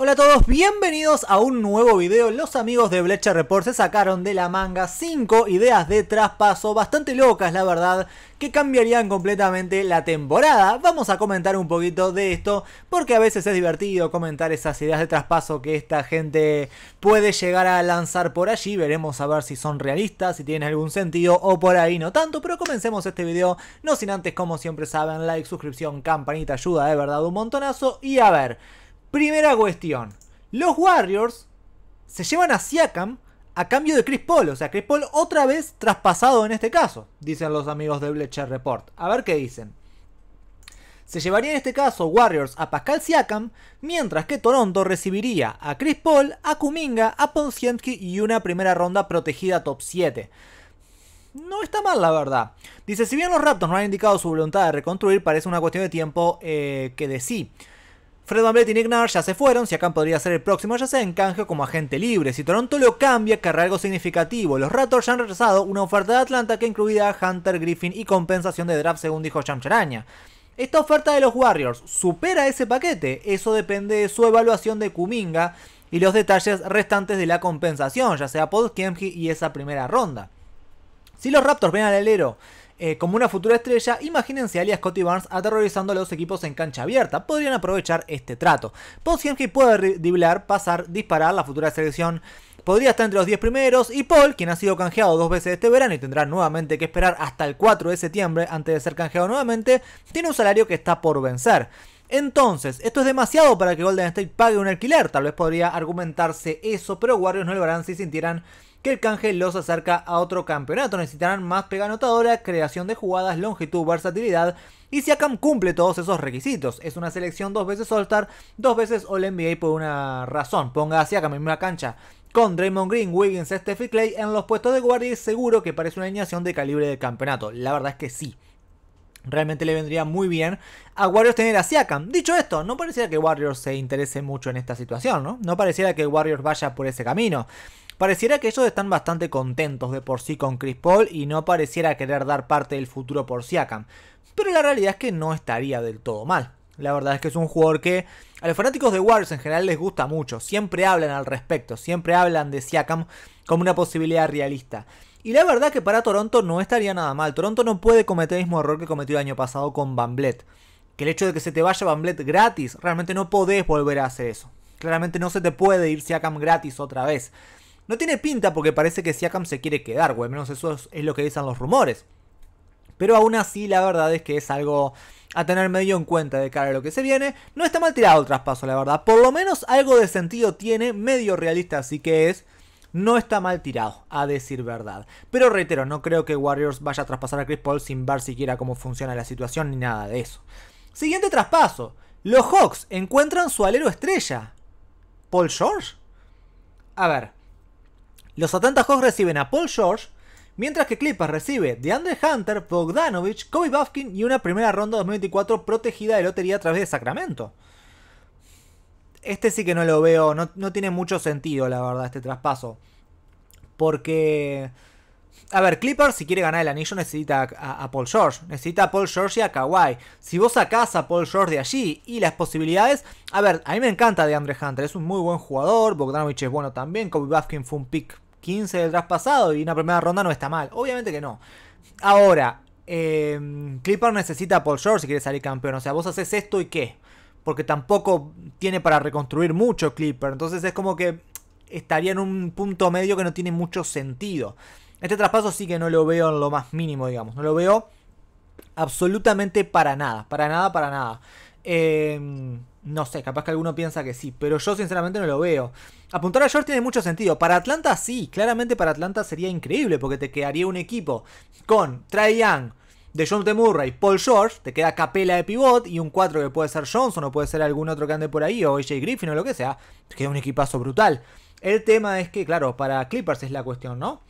Hola a todos, bienvenidos a un nuevo video. Los amigos de Bleacher Report se sacaron de la manga 5 ideas de traspaso bastante locas, la verdad, que cambiarían completamente la temporada. Vamos a comentar un poquito de esto, porque a veces es divertido comentar esas ideas de traspaso que esta gente puede llegar a lanzar por allí. Veremos a ver si son realistas, si tienen algún sentido o por ahí no tanto, pero comencemos este video, no sin antes, como siempre saben, like, suscripción, campanita, ayuda de verdad un montonazo y a ver... Primera cuestión. Los Warriors se llevan a Siakam a cambio de Chris Paul. O sea, Chris Paul otra vez traspasado en este caso, dicen los amigos de Bleacher Report. A ver qué dicen. Se llevaría en este caso Warriors a Pascal Siakam, mientras que Toronto recibiría a Chris Paul, a Kuminga, a Ponsienski y una primera ronda protegida top 7. No está mal, la verdad. Dice, si bien los Raptors no han indicado su voluntad de reconstruir, parece una cuestión de tiempo eh, que de sí. Fred Van Vliet y Nick ya se fueron, si acá podría ser el próximo ya sea en canje como agente libre. Si Toronto lo cambia, querrá algo significativo. Los Raptors ya han rechazado una oferta de Atlanta que incluía Hunter Griffin y compensación de draft según dijo Cham ¿Esta oferta de los Warriors supera ese paquete? Eso depende de su evaluación de Kuminga y los detalles restantes de la compensación, ya sea Paul y esa primera ronda. Si los Raptors ven al alero eh, como una futura estrella, imagínense a Alias Scotty Barnes aterrorizando a los equipos en cancha abierta. Podrían aprovechar este trato. Paul que puede driblar, pasar, disparar la futura selección podría estar entre los 10 primeros y Paul, quien ha sido canjeado dos veces este verano y tendrá nuevamente que esperar hasta el 4 de septiembre antes de ser canjeado nuevamente, tiene un salario que está por vencer. Entonces, esto es demasiado para que Golden State pague un alquiler, tal vez podría argumentarse eso, pero Warriors no lo harán si sintieran que el canje los acerca a otro campeonato. Necesitarán más pega anotadora, creación de jugadas, longitud, versatilidad. Y Siakam cumple todos esos requisitos. Es una selección dos veces All-Star, dos veces All-NBA por una razón. Ponga a Siakam en una cancha con Draymond Green, Wiggins, Steph Clay en los puestos de guardia y seguro que parece una alineación de calibre del campeonato. La verdad es que sí. Realmente le vendría muy bien a Warriors tener a Siakam. Dicho esto, no pareciera que Warriors se interese mucho en esta situación, ¿no? No pareciera que Warriors vaya por ese camino. Pareciera que ellos están bastante contentos de por sí con Chris Paul y no pareciera querer dar parte del futuro por Siakam. Pero la realidad es que no estaría del todo mal. La verdad es que es un jugador que a los fanáticos de Warriors en general les gusta mucho. Siempre hablan al respecto, siempre hablan de Siakam como una posibilidad realista. Y la verdad que para Toronto no estaría nada mal. Toronto no puede cometer el mismo error que cometió el año pasado con Bamblet. Que el hecho de que se te vaya Bamblet gratis, realmente no podés volver a hacer eso. Claramente no se te puede ir Siakam gratis otra vez. No tiene pinta porque parece que Siakam se quiere quedar, güey. al menos eso es, es lo que dicen los rumores. Pero aún así, la verdad es que es algo a tener medio en cuenta de cara a lo que se viene. No está mal tirado el traspaso, la verdad. Por lo menos algo de sentido tiene, medio realista así que es. No está mal tirado, a decir verdad. Pero reitero, no creo que Warriors vaya a traspasar a Chris Paul sin ver siquiera cómo funciona la situación ni nada de eso. Siguiente traspaso. Los Hawks encuentran su alero estrella. ¿Paul George? A ver, los Atlanta Hawks reciben a Paul George, mientras que Clippers recibe de Andre Hunter, Bogdanovich, Kobe Bufkin y una primera ronda 2024 protegida de lotería a través de Sacramento. Este sí que no lo veo, no, tiene mucho sentido la verdad este traspaso. Porque... A ver, Clippers si quiere ganar el anillo necesita a, Paul George, necesita a Paul George y a Kawhi. Si vos sacás a Paul George de allí y las posibilidades, a ver, a mí me encanta de Andre Hunter, es un muy buen jugador, Bogdanovich es bueno también, Kobe Bafkin fue un pick 15 del traspasado y una primera ronda no está mal. Obviamente que no. Ahora, em, Clipper necesita a Paul George si quiere salir campeón. O sea, vos haces esto y qué. Porque tampoco tiene para reconstruir mucho Clipper. Entonces es como que estaría en un punto medio que no tiene mucho sentido. Este traspaso sí que no lo veo en lo más mínimo, digamos. No lo veo absolutamente para nada. Para nada, para nada. Em, no sé, capaz que alguno piensa que sí. Pero yo sinceramente no lo veo. Apuntar a George tiene mucho sentido. Para Atlanta sí, claramente para Atlanta sería increíble porque te quedaría un equipo con Trae Young, DeJounte Murray, Paul George, te queda Capela de pivot y un 4 que puede ser Johnson o puede ser algún otro que ande por ahí o AJ Griffin o lo que sea. Te queda un equipazo brutal. El tema es que, claro, para Clippers es la cuestión, ¿no?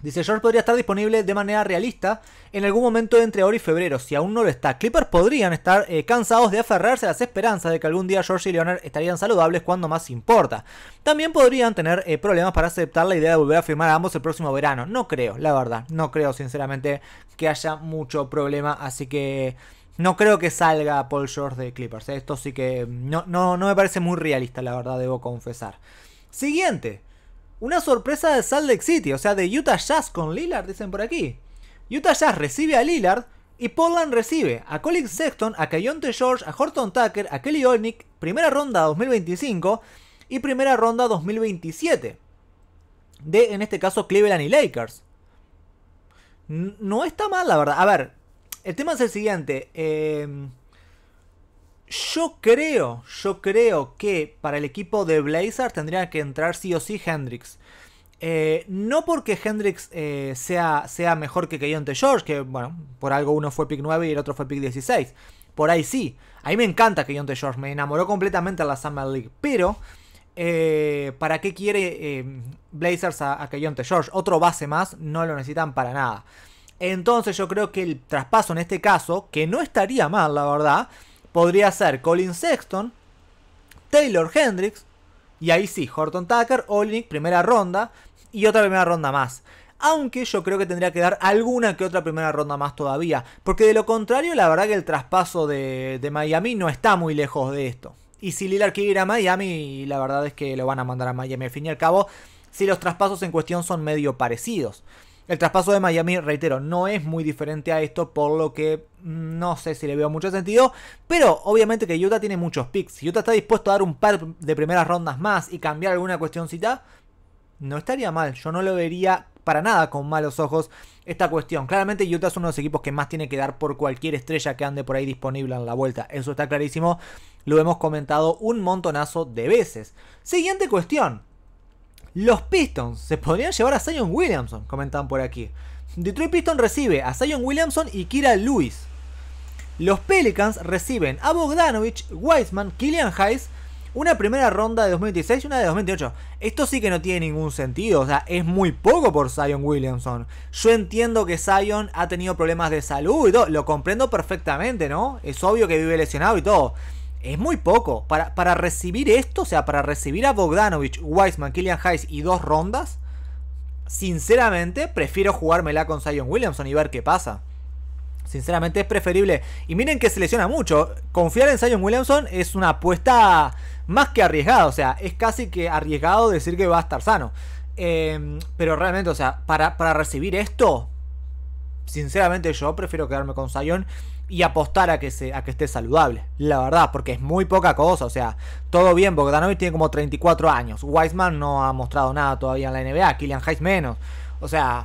Dice, George podría estar disponible de manera realista en algún momento entre ahora y febrero, si aún no lo está. Clippers podrían estar eh, cansados de aferrarse a las esperanzas de que algún día George y Leonard estarían saludables cuando más importa. También podrían tener eh, problemas para aceptar la idea de volver a firmar a ambos el próximo verano. No creo, la verdad, no creo sinceramente que haya mucho problema, así que no creo que salga Paul George de Clippers. Esto sí que no, no, no me parece muy realista, la verdad, debo confesar. Siguiente. Una sorpresa de Salt Lake City, o sea, de Utah Jazz con Lillard, dicen por aquí. Utah Jazz recibe a Lillard y Portland recibe a Colin Sexton, a Cayonte George, a Horton Tucker, a Kelly Olnick, primera ronda 2025 y primera ronda 2027. De, en este caso, Cleveland y Lakers. No está mal, la verdad. A ver, el tema es el siguiente. Eh, yo creo, yo creo que para el equipo de Blazers tendría que entrar sí o sí Hendrix. Eh, no porque Hendrix eh, sea, sea mejor que Keyonte George, que bueno, por algo uno fue pick 9 y el otro fue pick 16. Por ahí sí. A mí me encanta Keyonte George, me enamoró completamente a la Summer League. Pero, eh, ¿para qué quiere Blazers a, a George? Otro base más, no lo necesitan para nada. Entonces yo creo que el traspaso en este caso, que no estaría mal, la verdad, podría ser Colin Sexton, Taylor Hendricks, y ahí sí, Horton Tucker, Olnik. primera ronda, y otra primera ronda más. Aunque yo creo que tendría que dar alguna que otra primera ronda más todavía. Porque de lo contrario, la verdad que el traspaso de, de Miami no está muy lejos de esto. Y si Lillard quiere ir a Miami, la verdad es que lo van a mandar a Miami. Al fin y al cabo, si los traspasos en cuestión son medio parecidos. El traspaso de Miami, reitero, no es muy diferente a esto, por lo que no sé si le veo mucho sentido. Pero obviamente que Utah tiene muchos picks. Si Utah está dispuesto a dar un par de primeras rondas más y cambiar alguna cuestioncita, no estaría mal. Yo no lo vería para nada con malos ojos esta cuestión. Claramente Utah es uno de los equipos que más tiene que dar por cualquier estrella que ande por ahí disponible en la vuelta. Eso está clarísimo. Lo hemos comentado un montonazo de veces. Siguiente cuestión. Los Pistons se podrían llevar a Zion Williamson, comentan por aquí. Detroit Pistons recibe a Zion Williamson y Kira Lewis. Los Pelicans reciben a Bogdanovich, Wiseman, Killian Hayes, una primera ronda de 2016 y una de 2028. Esto sí que no tiene ningún sentido, o sea, es muy poco por Zion Williamson. Yo entiendo que Zion ha tenido problemas de salud y todo, lo comprendo perfectamente, ¿no? Es obvio que vive lesionado y todo es muy poco. Para, para recibir esto, o sea, para recibir a Bogdanovich, Wiseman, Killian Hayes y dos rondas, sinceramente prefiero jugármela con Zion Williamson y ver qué pasa. Sinceramente es preferible. Y miren que se lesiona mucho. Confiar en Zion Williamson es una apuesta más que arriesgada. O sea, es casi que arriesgado decir que va a estar sano. Em, pero realmente, o sea, para, para recibir esto, sinceramente yo prefiero quedarme con Zion y apostar a que, se, a que esté saludable, la verdad, porque es muy poca cosa, o sea, todo bien, Bogdanovic tiene como 34 años, Wiseman no ha mostrado nada todavía en la NBA, Killian Hayes menos, o sea,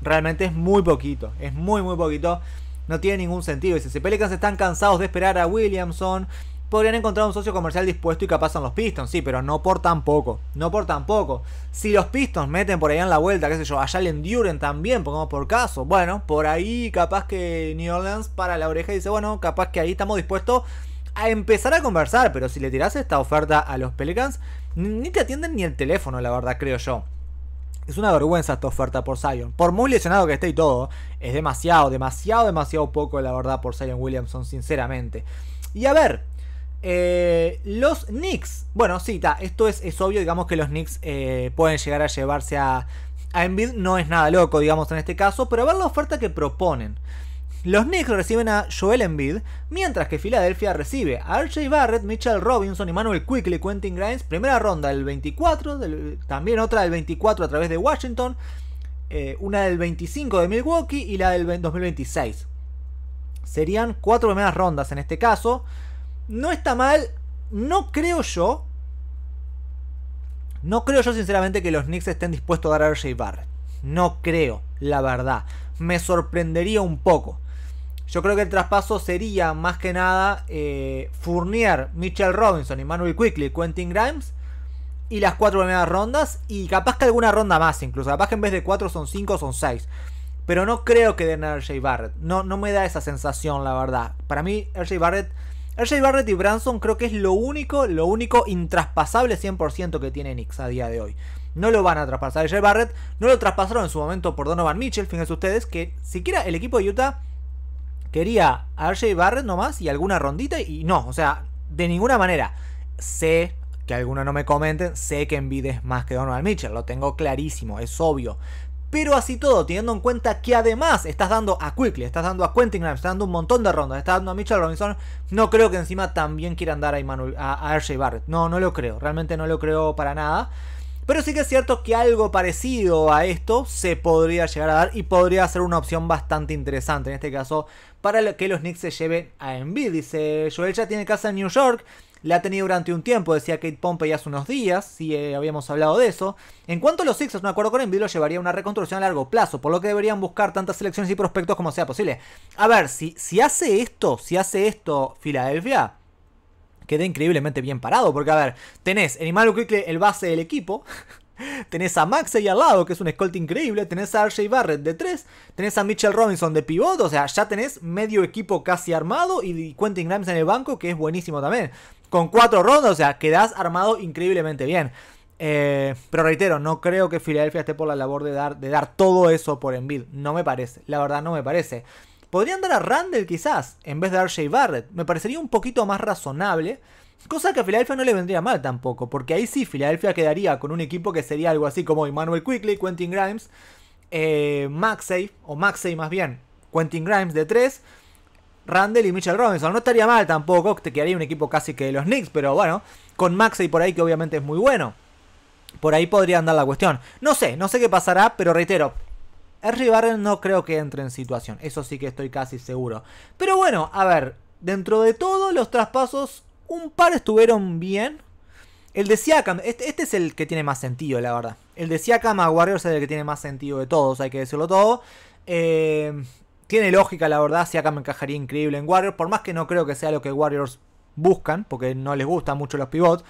realmente es muy poquito, es muy muy poquito, no tiene ningún sentido, y si Pelicans están cansados de esperar a Williamson, podrían encontrar un socio comercial dispuesto y capaz en los Pistons, sí, pero no por tan poco. No por tan poco. Si los Pistons meten por ahí en la vuelta, qué sé yo, allá le Duren también, pongamos por caso, bueno, por ahí capaz que New Orleans para la oreja y dice, bueno, capaz que ahí estamos dispuestos a empezar a conversar, pero si le tiras esta oferta a los Pelicans, ni te atienden ni el teléfono, la verdad, creo yo. Es una vergüenza esta oferta por Zion. Por muy lesionado que esté y todo, es demasiado, demasiado, demasiado poco, la verdad, por Zion Williamson, sinceramente. Y a ver, eh, los Knicks. Bueno, sí, esto es, obvio, digamos que los Knicks eh, pueden llegar a llevarse a, a Embiid. No es nada loco, digamos, en este caso, pero a ver la oferta que proponen. Los Knicks reciben a Joel Embiid, mientras que Filadelfia recibe a RJ Barrett, Mitchell Robinson, Emmanuel Quickly, Quentin Grimes, primera ronda del 24, también otra del 24 a través de Washington, eh, una del 25 de Milwaukee y la del 2026. Serían cuatro primeras rondas en este caso. No está mal. No creo yo. No creo yo sinceramente que los Knicks estén dispuestos a dar a RJ Barrett. No creo, la verdad. Me sorprendería un poco. Yo creo que el traspaso sería más que nada eh, Fournier, Mitchell Robinson, Emmanuel Quickly, Quentin Grimes y las cuatro primeras rondas. Y capaz que alguna ronda más, incluso. Capaz que en vez de cuatro son cinco, son seis. Pero no creo que den a RJ Barrett. No, no me da esa sensación, la verdad. Para mí, RJ Barrett RJ Barrett y Branson creo que es lo único, lo único intraspasable 100% que tiene Knicks a día de hoy. No lo van a traspasar. RJ Barrett no lo traspasaron en su momento por Donovan Mitchell, fíjense ustedes, que siquiera el equipo de Utah quería a RJ Barrett nomás y alguna rondita y no, o sea, de ninguna manera. Sé que algunos no me comenten, sé que envides más que Donovan Mitchell, lo tengo clarísimo, es obvio. Pero así todo, teniendo en cuenta que además estás dando a Quickly, estás dando a Quentin Grimes, estás dando un montón de rondas, estás dando a Mitchell Robinson, no creo que encima también quieran dar a, a RJ Barrett. No, no lo creo, realmente no lo creo para nada. Pero sí que es cierto que algo parecido a esto se podría llegar a dar y podría ser una opción bastante interesante en este caso para que los Knicks se lleven a Embiid. Dice Joel ya tiene casa en New York la ha tenido durante un tiempo, decía Kate Pompey hace unos días, si eh, habíamos hablado de eso. En cuanto a los Sixers, un acuerdo con Embiid lo llevaría a una reconstrucción a largo plazo, por lo que deberían buscar tantas selecciones y prospectos como sea posible. A ver, si, si hace esto, si hace esto Filadelfia, queda increíblemente bien parado, porque a ver, tenés en Immanuel Quickly el base del equipo, Tenés a Maxey al lado, que es un escolta increíble. Tenés a RJ Barrett de 3. Tenés a Mitchell Robinson de pivot. O sea, ya tenés medio equipo casi armado. Y Quentin Grimes en el banco, que es buenísimo también con cuatro rondas. O sea, quedas armado increíblemente bien. Eh, pero reitero, no creo que Filadelfia esté por la labor de dar, de dar todo eso por envid. No me parece. La verdad, no me parece. Podrían dar a Randall quizás, en vez de dar Jay Barrett. Me parecería un poquito más razonable. Cosa que a Filadelfia no le vendría mal tampoco. Porque ahí sí, Filadelfia quedaría con un equipo que sería algo así como Emmanuel Quickly, Quentin Grimes, eh, Maxey, o Maxey más bien, Quentin Grimes de 3 Randall y Mitchell Robinson. No estaría mal tampoco, te quedaría un equipo casi que de los Knicks, pero bueno, con y por ahí que obviamente es muy bueno. Por ahí podría andar la cuestión. No sé, no sé qué pasará, pero reitero, Harry Barrett no creo que entre en situación, eso sí que estoy casi seguro. Pero bueno, a ver, dentro de todos los traspasos, un par estuvieron bien. El de Siakam, este, este es el que tiene más sentido, la verdad. El de Siakam Warriors es el que tiene más sentido de todos, hay que decirlo todo. Eh, tiene lógica, la verdad. Si acá encajaría increíble en Warriors. Por más que no creo que sea lo que Warriors buscan, porque no les gustan mucho los pivots.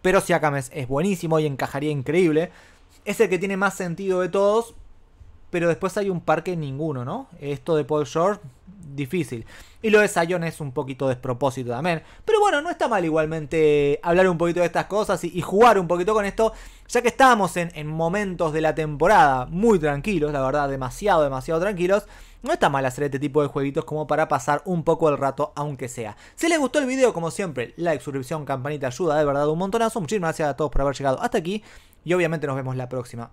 Pero si acá es, buenísimo y encajaría increíble. Es el que tiene más sentido de todos. Pero después hay un par que ninguno, ¿no? Esto de Paul George, difícil. Y lo de Sion es un poquito despropósito también. Pero bueno, no está mal igualmente hablar un poquito de estas cosas y, jugar un poquito con esto. Ya que estábamos en, en momentos de la temporada muy tranquilos, la verdad, demasiado, demasiado tranquilos no está mal hacer este tipo de jueguitos como para pasar un poco el rato aunque sea. Si les gustó el video como siempre, like, suscripción, campanita ayuda de verdad un montonazo. Muchísimas gracias a todos por haber llegado hasta aquí y obviamente nos vemos la próxima.